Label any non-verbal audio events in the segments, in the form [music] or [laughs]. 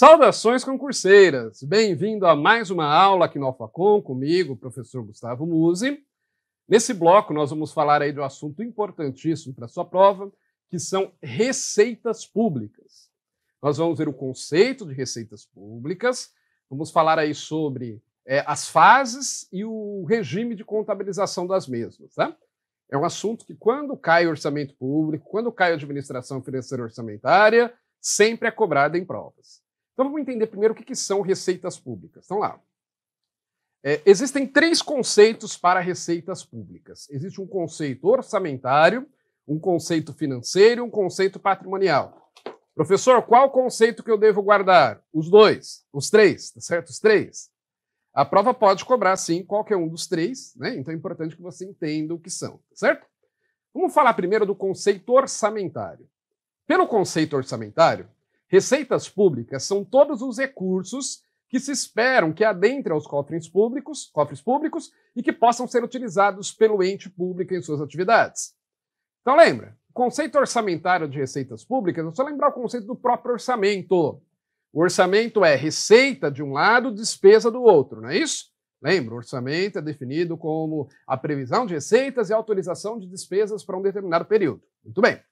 Saudações concurseiras! Bem-vindo a mais uma aula aqui no AlfaCon, comigo, professor Gustavo Musi. Nesse bloco, nós vamos falar aí de um assunto importantíssimo para sua prova, que são receitas públicas. Nós vamos ver o conceito de receitas públicas, vamos falar aí sobre é, as fases e o regime de contabilização das mesmas. Tá? É um assunto que, quando cai o orçamento público, quando cai a administração financeira orçamentária, sempre é cobrada em provas. Então vamos entender primeiro o que, que são receitas públicas. Então lá. É, existem três conceitos para receitas públicas. Existe um conceito orçamentário, um conceito financeiro e um conceito patrimonial. Professor, qual conceito que eu devo guardar? Os dois, os três, tá certo? Os três. A prova pode cobrar, sim, qualquer um dos três, né? Então é importante que você entenda o que são, tá certo? Vamos falar primeiro do conceito orçamentário. Pelo conceito orçamentário, Receitas públicas são todos os recursos que se esperam que adentrem aos cofres públicos, cofres públicos e que possam ser utilizados pelo ente público em suas atividades. Então lembra, o conceito orçamentário de receitas públicas, é só lembrar o conceito do próprio orçamento. O orçamento é receita de um lado, despesa do outro, não é isso? Lembra, o orçamento é definido como a previsão de receitas e a autorização de despesas para um determinado período. Muito bem.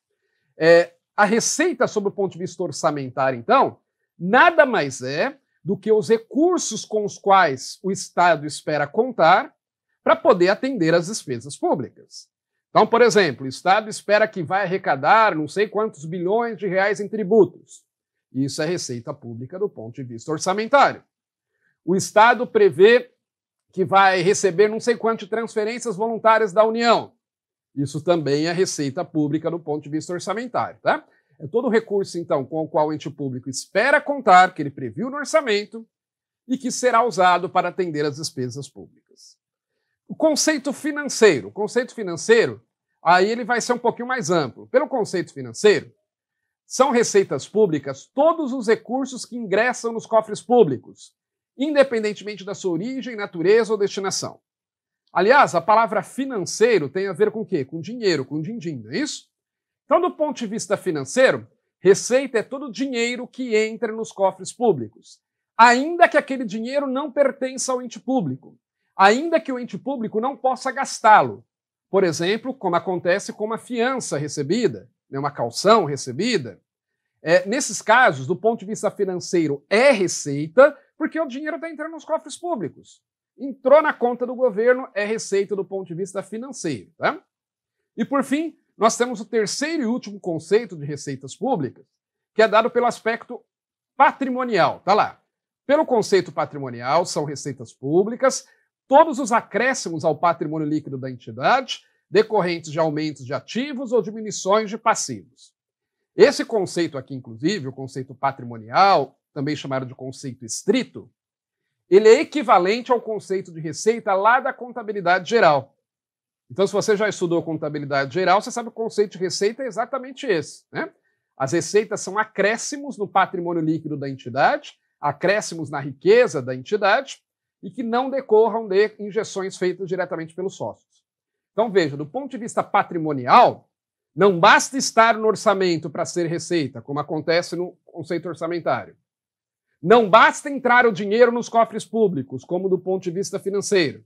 É, a receita, sob o ponto de vista orçamentário, então, nada mais é do que os recursos com os quais o Estado espera contar para poder atender as despesas públicas. Então, por exemplo, o Estado espera que vai arrecadar não sei quantos bilhões de reais em tributos. Isso é receita pública do ponto de vista orçamentário. O Estado prevê que vai receber não sei quantas transferências voluntárias da União. Isso também é receita pública do ponto de vista orçamentário, tá? É todo recurso, então, com o qual o ente público espera contar, que ele previu no orçamento e que será usado para atender as despesas públicas. O conceito financeiro. O conceito financeiro, aí ele vai ser um pouquinho mais amplo. Pelo conceito financeiro, são receitas públicas todos os recursos que ingressam nos cofres públicos, independentemente da sua origem, natureza ou destinação. Aliás, a palavra financeiro tem a ver com o quê? Com dinheiro, com din-din, não é isso? Então, do ponto de vista financeiro, receita é todo o dinheiro que entra nos cofres públicos. Ainda que aquele dinheiro não pertença ao ente público, ainda que o ente público não possa gastá-lo. Por exemplo, como acontece com uma fiança recebida, né, uma calção recebida. É, nesses casos, do ponto de vista financeiro, é receita, porque o dinheiro está entrando nos cofres públicos entrou na conta do governo é receita do ponto de vista financeiro. Tá? E por fim, nós temos o terceiro e último conceito de receitas públicas, que é dado pelo aspecto patrimonial. Tá lá. Pelo conceito patrimonial, são receitas públicas todos os acréscimos ao patrimônio líquido da entidade decorrentes de aumentos de ativos ou diminuições de passivos. Esse conceito aqui, inclusive, o conceito patrimonial, também chamado de conceito estrito, ele é equivalente ao conceito de receita lá da contabilidade geral. Então, se você já estudou contabilidade geral, você sabe que o conceito de receita é exatamente esse. Né? As receitas são acréscimos no patrimônio líquido da entidade, acréscimos na riqueza da entidade e que não decorram de injeções feitas diretamente pelos sócios. Então, veja, do ponto de vista patrimonial, não basta estar no orçamento para ser receita, como acontece no conceito orçamentário. Não basta entrar o dinheiro nos cofres públicos, como do ponto de vista financeiro.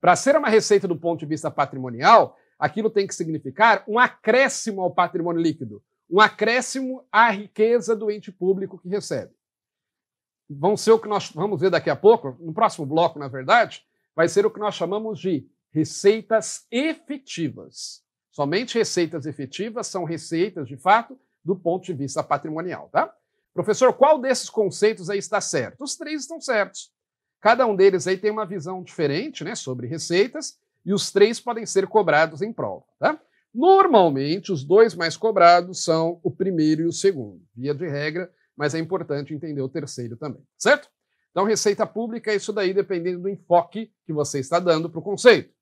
Para ser uma receita do ponto de vista patrimonial, aquilo tem que significar um acréscimo ao patrimônio líquido, um acréscimo à riqueza do ente público que recebe. Vão ser o que nós vamos ver daqui a pouco, no próximo bloco, na verdade, vai ser o que nós chamamos de receitas efetivas. Somente receitas efetivas são receitas, de fato, do ponto de vista patrimonial, tá? Professor, qual desses conceitos aí está certo? Os três estão certos. Cada um deles aí tem uma visão diferente né, sobre receitas e os três podem ser cobrados em prova. Tá? Normalmente, os dois mais cobrados são o primeiro e o segundo, via de regra, mas é importante entender o terceiro também, certo? Então, receita pública é isso daí, dependendo do enfoque que você está dando para o conceito.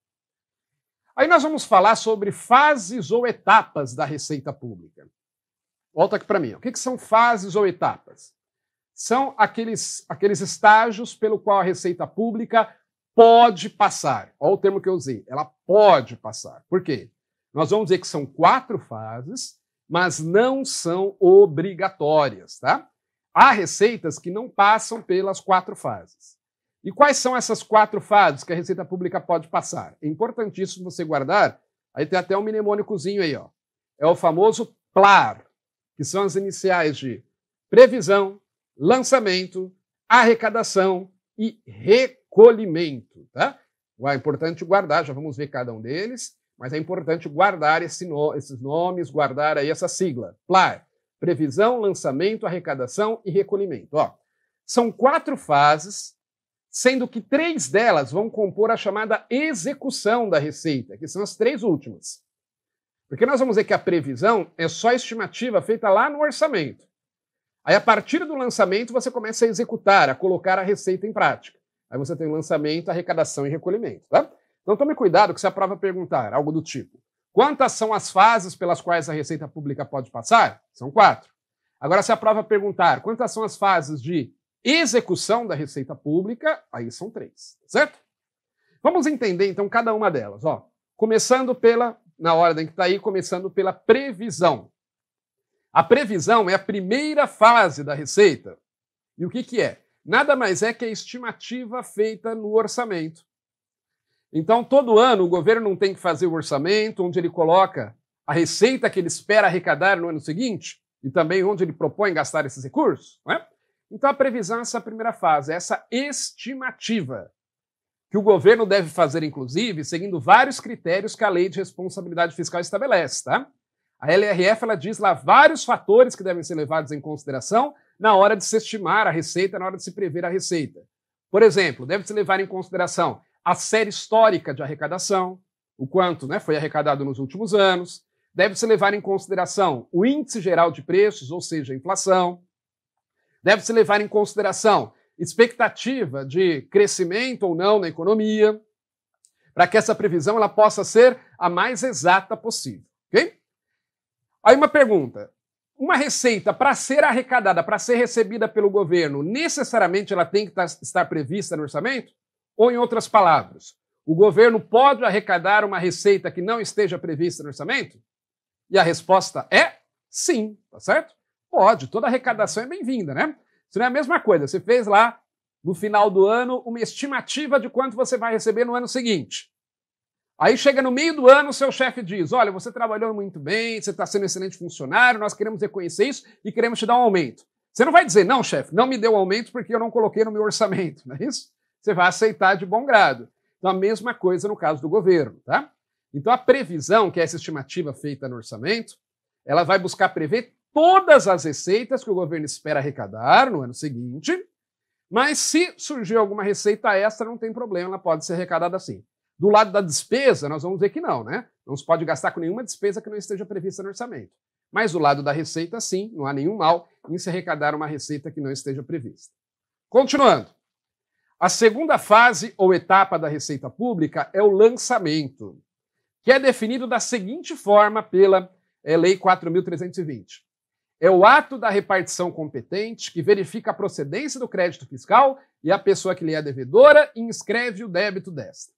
Aí nós vamos falar sobre fases ou etapas da receita pública. Volta aqui para mim. O que, que são fases ou etapas? São aqueles, aqueles estágios pelo qual a Receita Pública pode passar. Olha o termo que eu usei. Ela pode passar. Por quê? Nós vamos dizer que são quatro fases, mas não são obrigatórias, tá? Há receitas que não passam pelas quatro fases. E quais são essas quatro fases que a Receita Pública pode passar? É importantíssimo você guardar. Aí tem até um mnemônicozinho aí, ó. É o famoso PLAR que são as iniciais de previsão, lançamento, arrecadação e recolhimento. Tá? É importante guardar, já vamos ver cada um deles, mas é importante guardar esse no, esses nomes, guardar aí essa sigla. PLAR, previsão, lançamento, arrecadação e recolhimento. Ó, são quatro fases, sendo que três delas vão compor a chamada execução da receita, que são as três últimas. Porque nós vamos ver que a previsão é só estimativa feita lá no orçamento. Aí, a partir do lançamento, você começa a executar, a colocar a receita em prática. Aí você tem o lançamento, arrecadação e recolhimento. Tá? Então tome cuidado que se a prova perguntar algo do tipo: quantas são as fases pelas quais a Receita Pública pode passar? São quatro. Agora, se a prova perguntar quantas são as fases de execução da Receita Pública, aí são três, certo? Vamos entender então cada uma delas. Ó. Começando pela na ordem que está aí, começando pela previsão. A previsão é a primeira fase da receita. E o que, que é? Nada mais é que a estimativa feita no orçamento. Então, todo ano, o governo não tem que fazer o orçamento, onde ele coloca a receita que ele espera arrecadar no ano seguinte e também onde ele propõe gastar esses recursos. Né? Então, a previsão é essa primeira fase, é essa estimativa que o governo deve fazer, inclusive, seguindo vários critérios que a lei de responsabilidade fiscal estabelece, tá? A LRF ela diz lá vários fatores que devem ser levados em consideração na hora de se estimar a receita, na hora de se prever a receita. Por exemplo, deve-se levar em consideração a série histórica de arrecadação, o quanto né, foi arrecadado nos últimos anos, deve-se levar em consideração o índice geral de preços, ou seja, a inflação, deve-se levar em consideração expectativa de crescimento ou não na economia, para que essa previsão ela possa ser a mais exata possível. Okay? Aí uma pergunta: uma receita para ser arrecadada, para ser recebida pelo governo, necessariamente ela tem que estar prevista no orçamento? Ou, em outras palavras, o governo pode arrecadar uma receita que não esteja prevista no orçamento? E a resposta é sim, tá certo? Pode, toda arrecadação é bem-vinda, né? é a mesma coisa. Você fez lá, no final do ano, uma estimativa de quanto você vai receber no ano seguinte. Aí chega no meio do ano, seu chefe diz: Olha, você trabalhou muito bem, você está sendo um excelente funcionário, nós queremos reconhecer isso e queremos te dar um aumento. Você não vai dizer, não, chefe, não me deu aumento porque eu não coloquei no meu orçamento, [laughs] não é isso? Você vai aceitar de bom grado. Então, a mesma coisa no caso do governo, tá? Então, a previsão, que é essa estimativa feita no orçamento, ela vai buscar prever todas as receitas que o governo espera arrecadar no ano seguinte, mas se surgir alguma receita extra, não tem problema, ela pode ser arrecadada assim. Do lado da despesa, nós vamos ver que não, né? Não se pode gastar com nenhuma despesa que não esteja prevista no orçamento. Mas do lado da receita, sim, não há nenhum mal em se arrecadar uma receita que não esteja prevista. Continuando. A segunda fase ou etapa da receita pública é o lançamento, que é definido da seguinte forma pela é, Lei 4.320 é o ato da repartição competente que verifica a procedência do crédito fiscal e a pessoa que lhe é devedora e inscreve o débito desta.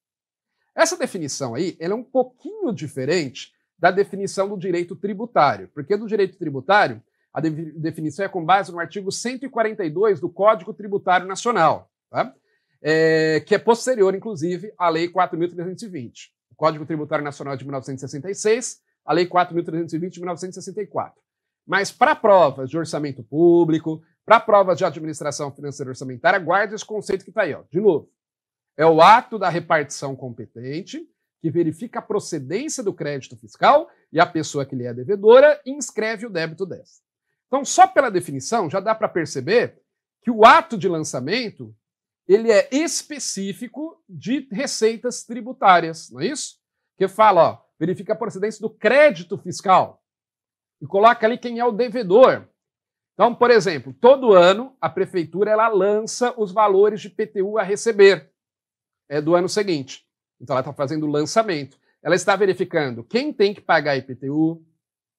Essa definição aí ela é um pouquinho diferente da definição do direito tributário, porque do direito tributário, a definição é com base no artigo 142 do Código Tributário Nacional, tá? é, que é posterior, inclusive, à Lei 4.320. O Código Tributário Nacional de 1966, a Lei 4.320 de 1964. Mas para provas de orçamento público, para provas de administração financeira orçamentária, guarda esse conceito que está aí. Ó. De novo, é o ato da repartição competente que verifica a procedência do crédito fiscal e a pessoa que lhe é devedora inscreve o débito dessa. Então, só pela definição, já dá para perceber que o ato de lançamento ele é específico de receitas tributárias, não é isso? Que fala, ó, verifica a procedência do crédito fiscal e coloca ali quem é o devedor. Então, por exemplo, todo ano a prefeitura ela lança os valores de PTU a receber é, do ano seguinte. Então, ela está fazendo o lançamento. Ela está verificando quem tem que pagar IPTU,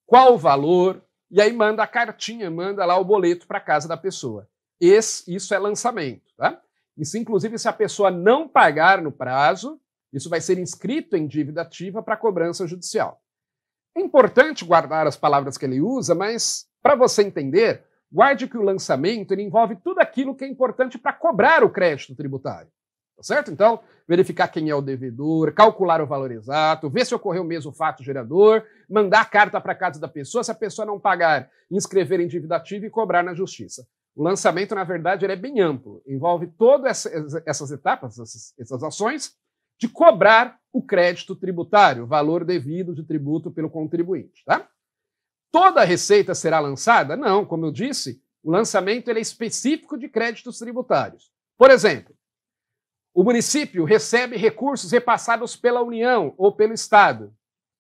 qual o valor, e aí manda a cartinha, manda lá o boleto para a casa da pessoa. Esse, isso é lançamento. Tá? Isso, inclusive, se a pessoa não pagar no prazo, isso vai ser inscrito em dívida ativa para cobrança judicial. É importante guardar as palavras que ele usa, mas para você entender, guarde que o lançamento envolve tudo aquilo que é importante para cobrar o crédito tributário. Tá certo? Então, verificar quem é o devedor, calcular o valor exato, ver se ocorreu mesmo o fato gerador, mandar carta para casa da pessoa, se a pessoa não pagar, inscrever em dívida ativa e cobrar na justiça. O lançamento, na verdade, é bem amplo, envolve todas essas etapas, essas ações, de cobrar o crédito tributário, valor devido de tributo pelo contribuinte. Tá? Toda a receita será lançada? Não, como eu disse, o lançamento é específico de créditos tributários. Por exemplo, o município recebe recursos repassados pela União ou pelo Estado.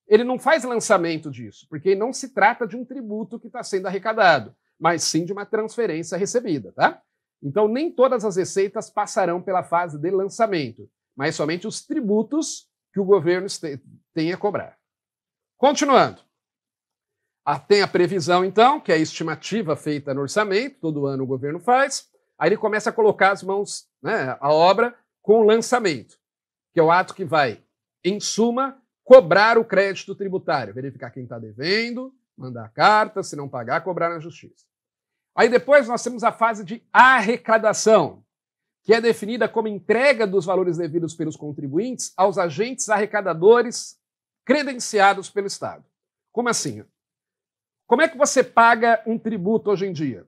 Ele não faz lançamento disso, porque não se trata de um tributo que está sendo arrecadado, mas sim de uma transferência recebida, tá? Então, nem todas as receitas passarão pela fase de lançamento, mas somente os tributos que o governo tem a cobrar. Continuando. Ah, tem a previsão, então, que é a estimativa feita no orçamento, todo ano o governo faz, aí ele começa a colocar as mãos, né, a obra, com o lançamento, que é o ato que vai, em suma, cobrar o crédito tributário, verificar quem está devendo, mandar carta, se não pagar, cobrar na justiça. Aí depois nós temos a fase de arrecadação, que é definida como entrega dos valores devidos pelos contribuintes aos agentes arrecadadores credenciados pelo Estado. Como assim? Como é que você paga um tributo hoje em dia?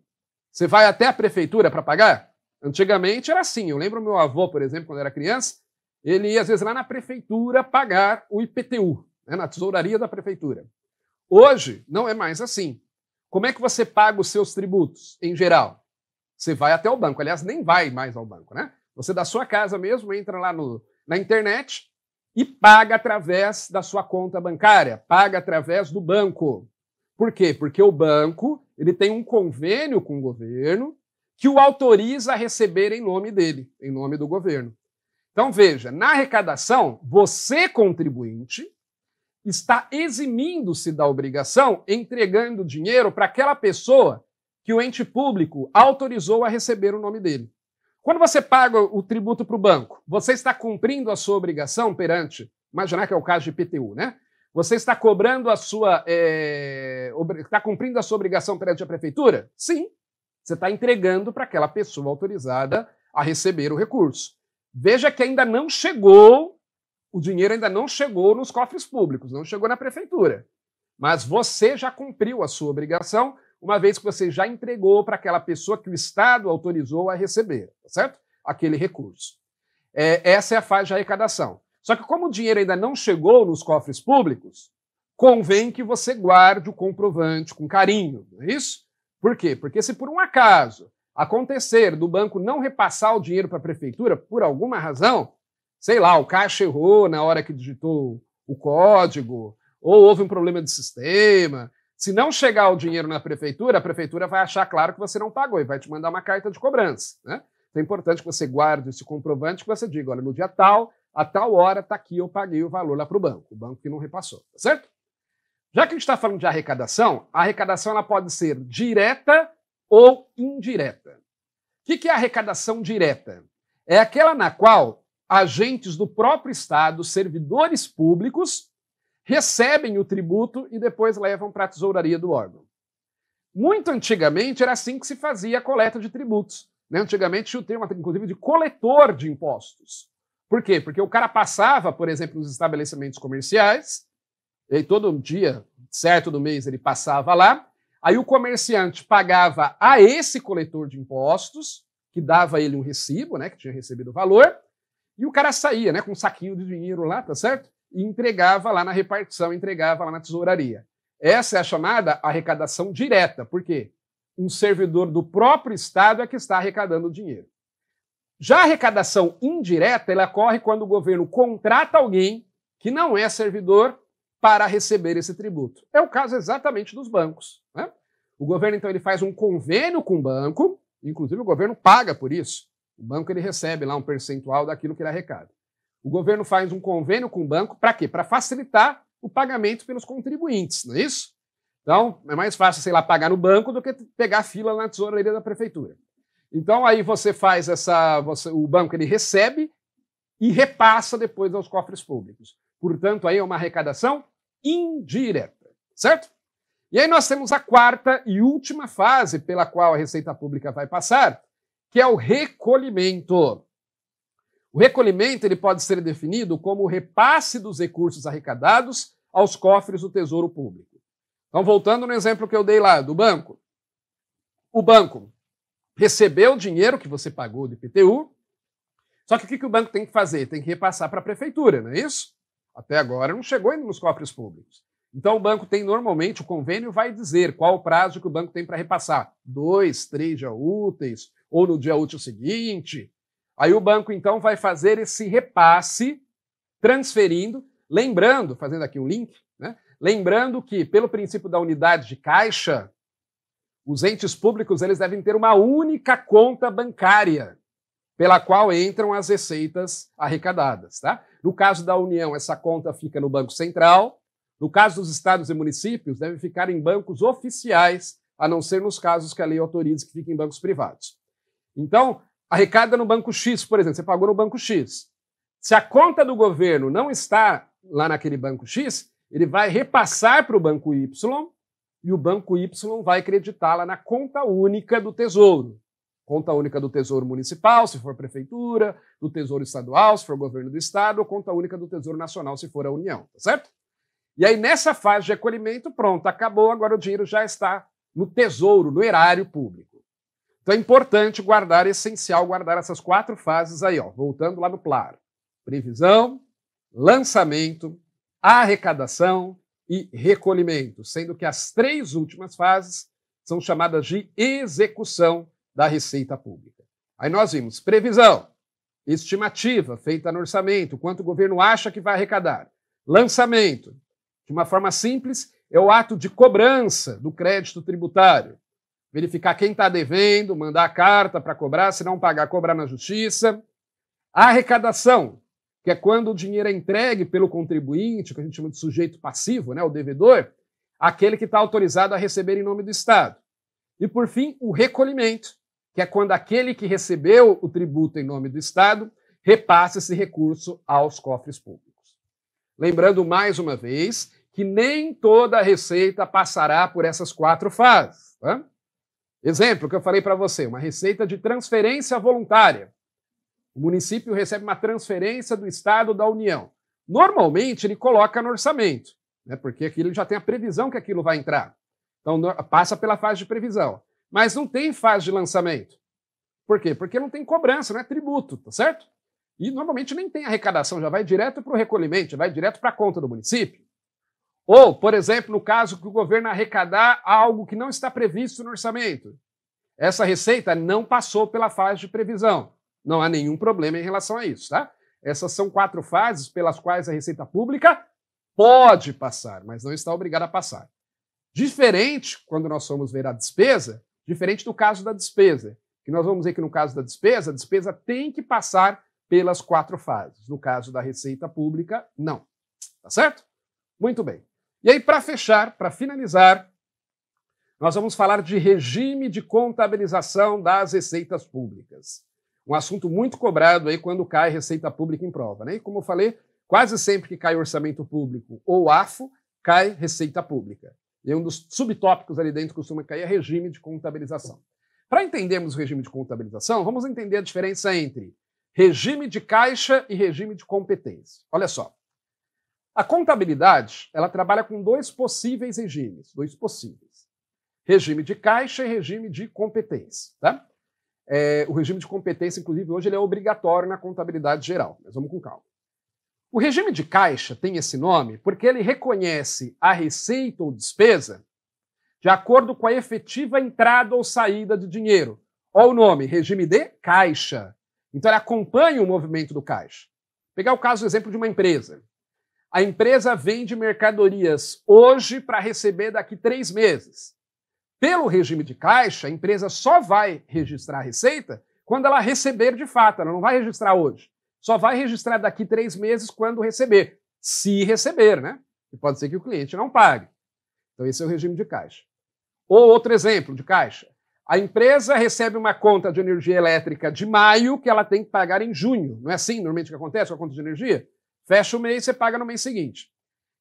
Você vai até a prefeitura para pagar? Antigamente era assim. Eu lembro meu avô, por exemplo, quando era criança, ele ia às vezes lá na prefeitura pagar o IPTU, né, na tesouraria da prefeitura. Hoje não é mais assim. Como é que você paga os seus tributos em geral? Você vai até o banco. Aliás, nem vai mais ao banco, né? Você da sua casa mesmo entra lá no, na internet e paga através da sua conta bancária, paga através do banco. Por quê? Porque o banco ele tem um convênio com o governo que o autoriza a receber em nome dele, em nome do governo. Então veja, na arrecadação, você contribuinte está eximindo-se da obrigação, entregando dinheiro para aquela pessoa que o ente público autorizou a receber o nome dele. Quando você paga o tributo para o banco, você está cumprindo a sua obrigação perante, imaginar que é o caso de PTU, né? Você está cobrando a sua. É, está cumprindo a sua obrigação perante a prefeitura? Sim. Você está entregando para aquela pessoa autorizada a receber o recurso. Veja que ainda não chegou, o dinheiro ainda não chegou nos cofres públicos, não chegou na prefeitura. Mas você já cumpriu a sua obrigação uma vez que você já entregou para aquela pessoa que o Estado autorizou a receber, tá certo? Aquele recurso. É, essa é a fase de arrecadação. Só que como o dinheiro ainda não chegou nos cofres públicos, convém que você guarde o comprovante com carinho, não é isso? Por quê? Porque se por um acaso acontecer do banco não repassar o dinheiro para a prefeitura por alguma razão, sei lá, o caixa errou na hora que digitou o código, ou houve um problema de sistema, se não chegar o dinheiro na prefeitura, a prefeitura vai achar claro que você não pagou e vai te mandar uma carta de cobrança. Né? Então é importante que você guarde esse comprovante que você diga: olha, no dia tal, a tal hora, está aqui, eu paguei o valor lá para o banco, o banco que não repassou, tá certo? Já que a gente está falando de arrecadação, a arrecadação ela pode ser direta ou indireta. O que, que é arrecadação direta? É aquela na qual agentes do próprio Estado, servidores públicos, recebem o tributo e depois levam para a tesouraria do órgão. Muito antigamente era assim que se fazia a coleta de tributos. Né? Antigamente tinha o termo, inclusive, de coletor de impostos. Por quê? Porque o cara passava, por exemplo, nos estabelecimentos comerciais, e todo dia, certo do mês, ele passava lá, aí o comerciante pagava a esse coletor de impostos, que dava ele um recibo, né, que tinha recebido o valor, e o cara saía, né, com um saquinho de dinheiro lá, tá certo? e entregava lá na repartição, entregava lá na tesouraria. Essa é a chamada arrecadação direta, porque um servidor do próprio Estado é que está arrecadando o dinheiro. Já a arrecadação indireta, ela ocorre quando o governo contrata alguém que não é servidor para receber esse tributo. É o caso exatamente dos bancos. Né? O governo, então, ele faz um convênio com o banco, inclusive o governo paga por isso. O banco ele recebe lá um percentual daquilo que ele arrecada. O governo faz um convênio com o banco para quê? Para facilitar o pagamento pelos contribuintes, não é isso? Então, é mais fácil, sei lá, pagar no banco do que pegar fila na tesouraria da prefeitura. Então, aí você faz essa. Você, o banco ele recebe e repassa depois aos cofres públicos. Portanto, aí é uma arrecadação indireta, certo? E aí nós temos a quarta e última fase pela qual a Receita Pública vai passar, que é o recolhimento. O recolhimento ele pode ser definido como o repasse dos recursos arrecadados aos cofres do Tesouro Público. Então, voltando no exemplo que eu dei lá do banco. O banco recebeu o dinheiro que você pagou do IPTU, só que o que o banco tem que fazer? Tem que repassar para a prefeitura, não é isso? Até agora não chegou ainda nos cofres públicos. Então o banco tem normalmente, o convênio vai dizer qual o prazo que o banco tem para repassar. Dois, três dias úteis, ou no dia útil seguinte, Aí o banco, então, vai fazer esse repasse, transferindo, lembrando, fazendo aqui um link, né? lembrando que, pelo princípio da unidade de caixa, os entes públicos eles devem ter uma única conta bancária pela qual entram as receitas arrecadadas. Tá? No caso da União, essa conta fica no Banco Central. No caso dos estados e municípios, deve ficar em bancos oficiais, a não ser nos casos que a lei autorize que fiquem em bancos privados. Então, arrecada no banco X, por exemplo, você pagou no banco X. Se a conta do governo não está lá naquele banco X, ele vai repassar para o banco Y e o banco Y vai creditá-la na conta única do Tesouro. Conta única do Tesouro Municipal, se for prefeitura, do Tesouro Estadual, se for governo do estado, ou conta única do Tesouro Nacional, se for a União, tá certo? E aí nessa fase de acolhimento, pronto, acabou, agora o dinheiro já está no Tesouro, no erário público. Então é importante guardar, é essencial guardar essas quatro fases aí, ó, voltando lá no plar: Previsão, lançamento, arrecadação e recolhimento, sendo que as três últimas fases são chamadas de execução da receita pública. Aí nós vimos previsão, estimativa feita no orçamento, quanto o governo acha que vai arrecadar. Lançamento, de uma forma simples, é o ato de cobrança do crédito tributário verificar quem está devendo, mandar carta para cobrar, se não pagar, cobrar na justiça. A arrecadação, que é quando o dinheiro é entregue pelo contribuinte, que a gente chama de sujeito passivo, né, o devedor, aquele que está autorizado a receber em nome do Estado. E, por fim, o recolhimento, que é quando aquele que recebeu o tributo em nome do Estado repassa esse recurso aos cofres públicos. Lembrando mais uma vez que nem toda a receita passará por essas quatro fases. Tá? Exemplo que eu falei para você, uma receita de transferência voluntária. O município recebe uma transferência do Estado da União. Normalmente ele coloca no orçamento, né, porque aquilo já tem a previsão que aquilo vai entrar. Então passa pela fase de previsão. Mas não tem fase de lançamento. Por quê? Porque não tem cobrança, não é tributo, tá certo? E normalmente nem tem arrecadação, já vai direto para o recolhimento, já vai direto para a conta do município. Ou, por exemplo, no caso que o governo arrecadar algo que não está previsto no orçamento. Essa receita não passou pela fase de previsão. Não há nenhum problema em relação a isso, tá? Essas são quatro fases pelas quais a Receita Pública pode passar, mas não está obrigada a passar. Diferente quando nós vamos ver a despesa, diferente do caso da despesa, que nós vamos ver é que no caso da despesa, a despesa tem que passar pelas quatro fases. No caso da Receita Pública, não. Tá certo? Muito bem. E aí, para fechar, para finalizar, nós vamos falar de regime de contabilização das receitas públicas. Um assunto muito cobrado aí quando cai receita pública em prova. Né? E como eu falei, quase sempre que cai orçamento público ou AFO, cai receita pública. E um dos subtópicos ali dentro costuma cair é regime de contabilização. Para entendermos o regime de contabilização, vamos entender a diferença entre regime de caixa e regime de competência. Olha só. A contabilidade, ela trabalha com dois possíveis regimes, dois possíveis. Regime de caixa e regime de competência, tá? É, o regime de competência, inclusive, hoje ele é obrigatório na contabilidade geral, mas vamos com calma. O regime de caixa tem esse nome porque ele reconhece a receita ou despesa de acordo com a efetiva entrada ou saída de dinheiro. Olha o nome, regime de caixa. Então ele acompanha o movimento do caixa. Vou pegar o caso, exemplo, de uma empresa. A empresa vende mercadorias hoje para receber daqui três meses. Pelo regime de caixa, a empresa só vai registrar a receita quando ela receber de fato, ela não vai registrar hoje. Só vai registrar daqui três meses quando receber. Se receber, né? E pode ser que o cliente não pague. Então, esse é o regime de caixa. Ou outro exemplo de caixa. A empresa recebe uma conta de energia elétrica de maio que ela tem que pagar em junho. Não é assim normalmente que acontece com a conta de energia? Fecha o mês, você paga no mês seguinte.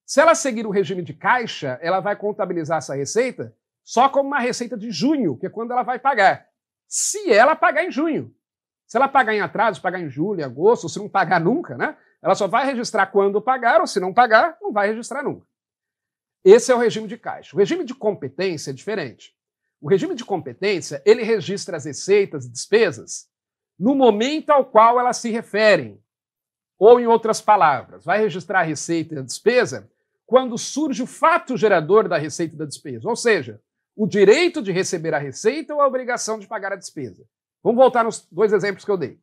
Se ela seguir o regime de caixa, ela vai contabilizar essa receita só como uma receita de junho, que é quando ela vai pagar. Se ela pagar em junho. Se ela pagar em atraso, pagar em julho, agosto, ou se não pagar nunca, né? Ela só vai registrar quando pagar, ou se não pagar, não vai registrar nunca. Esse é o regime de caixa. O regime de competência é diferente. O regime de competência, ele registra as receitas e despesas no momento ao qual elas se referem, ou, em outras palavras, vai registrar a receita e a despesa quando surge o fato gerador da receita e da despesa, ou seja, o direito de receber a receita ou a obrigação de pagar a despesa. Vamos voltar nos dois exemplos que eu dei.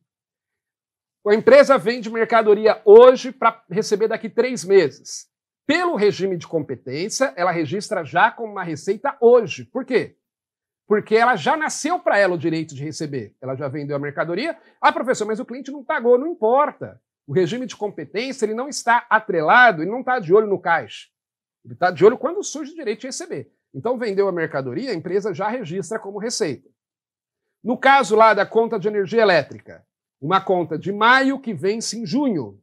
A empresa vende mercadoria hoje para receber daqui três meses. Pelo regime de competência, ela registra já como uma receita hoje. Por quê? Porque ela já nasceu para ela o direito de receber. Ela já vendeu a mercadoria. Ah, professor, mas o cliente não pagou, não importa. O regime de competência ele não está atrelado, ele não está de olho no caixa. Ele está de olho quando surge o direito de receber. Então, vendeu a mercadoria, a empresa já registra como receita. No caso lá da conta de energia elétrica, uma conta de maio que vence em junho.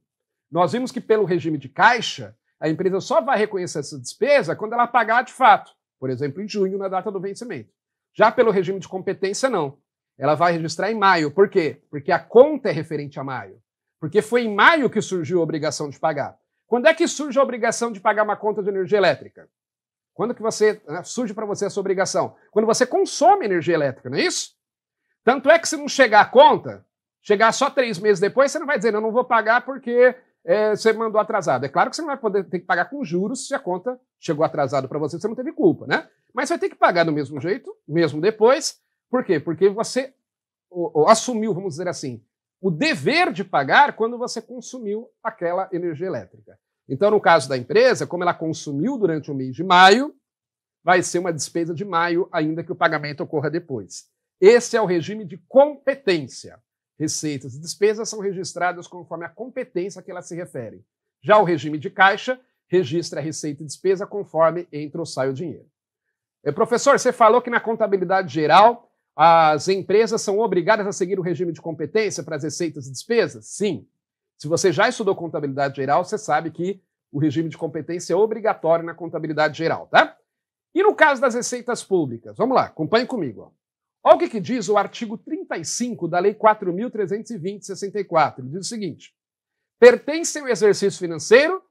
Nós vimos que, pelo regime de caixa, a empresa só vai reconhecer essa despesa quando ela pagar de fato, por exemplo, em junho, na data do vencimento. Já pelo regime de competência, não. Ela vai registrar em maio. Por quê? Porque a conta é referente a maio porque foi em maio que surgiu a obrigação de pagar. Quando é que surge a obrigação de pagar uma conta de energia elétrica? Quando que você né, surge para você essa obrigação? Quando você consome energia elétrica, não é isso? Tanto é que se não chegar a conta, chegar só três meses depois, você não vai dizer, eu não vou pagar porque é, você mandou atrasado. É claro que você não vai poder ter que pagar com juros se a conta chegou atrasado para você, você não teve culpa, né? Mas vai ter que pagar do mesmo jeito, mesmo depois. Por quê? Porque você assumiu, vamos dizer assim, o dever de pagar quando você consumiu aquela energia elétrica. Então, no caso da empresa, como ela consumiu durante o mês de maio, vai ser uma despesa de maio, ainda que o pagamento ocorra depois. Esse é o regime de competência. Receitas e despesas são registradas conforme a competência a que elas se referem. Já o regime de caixa registra a receita e despesa conforme entra ou sai o dinheiro. É, professor, você falou que na contabilidade geral as empresas são obrigadas a seguir o regime de competência para as receitas e despesas? Sim. Se você já estudou contabilidade geral, você sabe que o regime de competência é obrigatório na contabilidade geral, tá? E no caso das receitas públicas? Vamos lá, acompanhe comigo. Olha o que, que diz o artigo 35 da Lei 4.320-64. Ele diz o seguinte: pertencem ao exercício financeiro,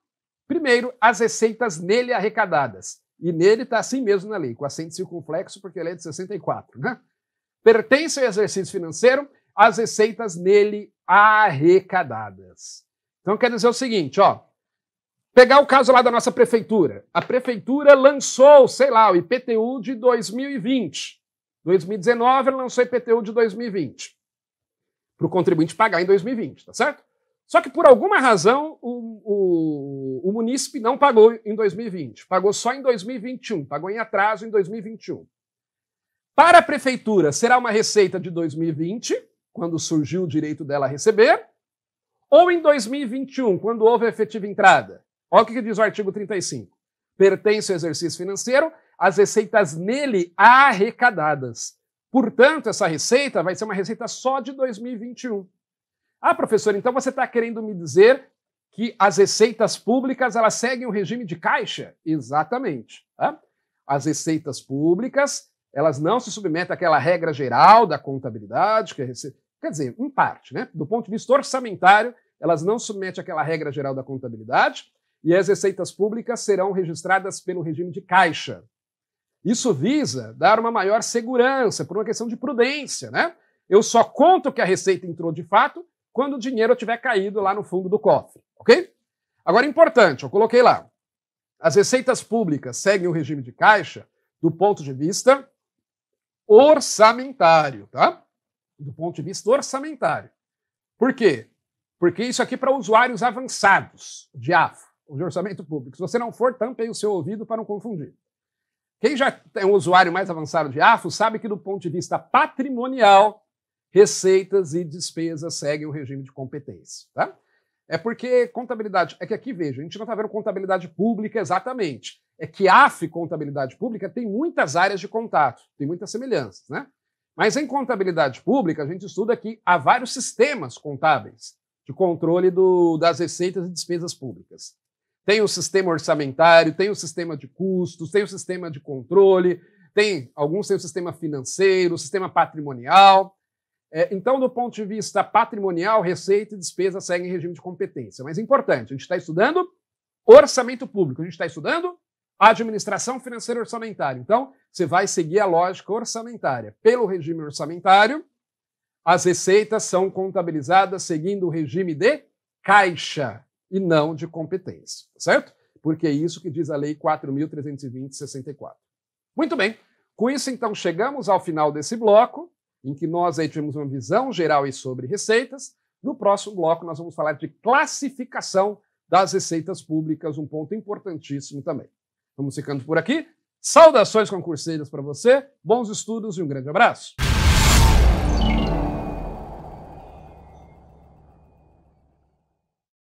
primeiro, as receitas nele arrecadadas. E nele está assim mesmo na lei, com acento circunflexo, porque ela é de 64, né? pertence ao exercício financeiro as receitas nele arrecadadas. Então quer dizer o seguinte, ó, pegar o caso lá da nossa prefeitura. A prefeitura lançou, sei lá, o IPTU de 2020. 2019 ela lançou o IPTU de 2020 para o contribuinte pagar em 2020, tá certo? Só que por alguma razão o, o, o munícipe não pagou em 2020, pagou só em 2021, pagou em atraso em 2021. Para a prefeitura, será uma receita de 2020, quando surgiu o direito dela a receber, ou em 2021, quando houve a efetiva entrada. Olha o que diz o artigo 35. Pertence ao exercício financeiro as receitas nele arrecadadas. Portanto, essa receita vai ser uma receita só de 2021. Ah, professor, então você está querendo me dizer que as receitas públicas elas seguem o regime de caixa? Exatamente. Tá? As receitas públicas elas não se submetem àquela regra geral da contabilidade, que é quer dizer, em parte, né? do ponto de vista orçamentário, elas não se submetem àquela regra geral da contabilidade e as receitas públicas serão registradas pelo regime de caixa. Isso visa dar uma maior segurança, por uma questão de prudência. Né? Eu só conto que a receita entrou de fato quando o dinheiro tiver caído lá no fundo do cofre, ok? Agora, importante, eu coloquei lá, as receitas públicas seguem o regime de caixa do ponto de vista orçamentário, tá? Do ponto de vista orçamentário. Por quê? Porque isso aqui é para usuários avançados de AFO, de orçamento público. Se você não for, tampem o seu ouvido para não confundir. Quem já é um usuário mais avançado de AFO sabe que, do ponto de vista patrimonial, receitas e despesas seguem o regime de competência. Tá? É porque contabilidade. É que aqui, veja, a gente não está vendo contabilidade pública exatamente é que AF Contabilidade Pública tem muitas áreas de contato, tem muitas semelhanças, né? Mas em contabilidade pública, a gente estuda que há vários sistemas contábeis de controle do, das receitas e despesas públicas. Tem o sistema orçamentário, tem o sistema de custos, tem o sistema de controle, tem alguns têm o sistema financeiro, o sistema patrimonial. É, então, do ponto de vista patrimonial, receita e despesa seguem regime de competência. Mas é importante, a gente está estudando orçamento público, a gente está estudando Administração financeira orçamentária. Então, você vai seguir a lógica orçamentária. Pelo regime orçamentário, as receitas são contabilizadas seguindo o regime de caixa e não de competência, tá certo? Porque é isso que diz a Lei 4.320-64. Muito bem. Com isso, então, chegamos ao final desse bloco, em que nós aí tivemos uma visão geral e sobre receitas. No próximo bloco, nós vamos falar de classificação das receitas públicas, um ponto importantíssimo também. Vamos ficando por aqui. Saudações concurseiras para você, bons estudos e um grande abraço.